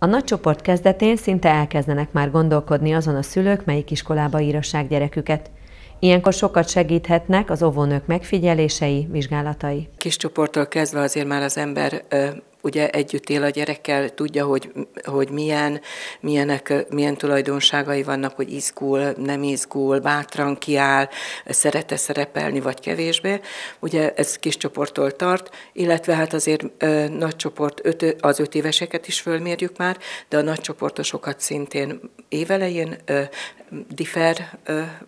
A nagy csoport kezdetén szinte elkezdenek már gondolkodni azon a szülők, melyik iskolába írassák gyereküket. Ilyenkor sokat segíthetnek az óvónők megfigyelései, vizsgálatai. Kis csoporttól kezdve azért már az ember ugye együtt él a gyerekkel, tudja, hogy, hogy milyen, milyenek, milyen tulajdonságai vannak, hogy izgul, nem izgul, bátran kiáll, szerete szerepelni, vagy kevésbé. Ugye ez kis csoporttól tart, illetve hát azért ö, nagy csoport, öt, az öt éveseket is fölmérjük már, de a nagy csoportosokat szintén évelején differ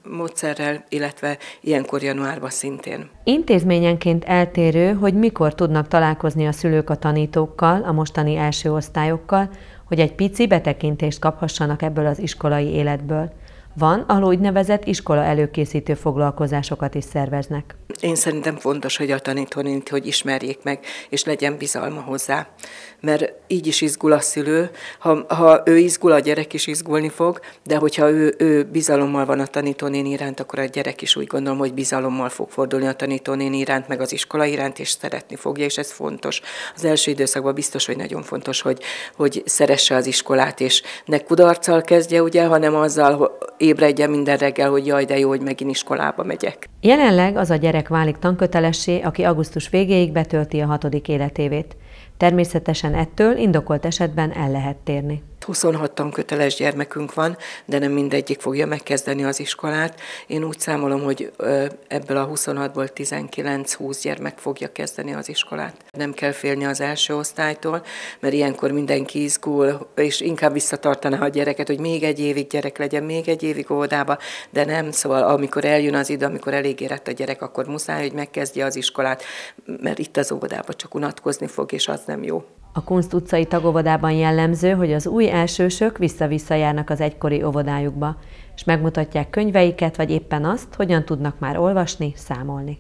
módszerrel, illetve ilyenkor januárban szintén. Intézményenként eltérő, hogy mikor tudnak találkozni a szülők a tanítókkal, a mostani első osztályokkal, hogy egy pici betekintést kaphassanak ebből az iskolai életből. Van, ahol úgynevezett iskola előkészítő foglalkozásokat is szerveznek. Hát én szerintem fontos, hogy a tanítónint, hogy ismerjék meg, és legyen bizalma hozzá. Mert így is izgul a szülő, ha, ha ő izgul, a gyerek is izgulni fog, de hogyha ő, ő bizalommal van a tanítónén iránt, akkor a gyerek is úgy gondolom, hogy bizalommal fog fordulni a tanítónén iránt, meg az iskola iránt, és szeretni fogja, és ez fontos. Az első időszakban biztos, hogy nagyon fontos, hogy, hogy szeresse az iskolát, és ne kudarccal kezdje, ugye, hanem azzal hogy ébredjen minden reggel, hogy jaj, de jó, hogy megint iskolába megyek. Jelenleg az a gyerek válik tankötelessé, aki augusztus végéig betölti a hatodik életévét. Természetesen ettől indokolt esetben el lehet térni. 26 tanköteles gyermekünk van, de nem mindegyik fogja megkezdeni az iskolát. Én úgy számolom, hogy ebből a 26-ból 19-20 gyermek fogja kezdeni az iskolát. Nem kell félni az első osztálytól, mert ilyenkor mindenki izgul, és inkább visszatartaná a gyereket, hogy még egy évig gyerek legyen, még egy évig óvodába, de nem, szóval amikor eljön az idő, amikor elég érett a gyerek, akkor muszáj, hogy megkezdje az iskolát, mert itt az óvodába csak unatkozni fog, és az nem jó. A Kunst utcai tagovodában jellemző, hogy az új elsősök vissza-vissza járnak az egykori óvodájukba, és megmutatják könyveiket, vagy éppen azt, hogyan tudnak már olvasni, számolni.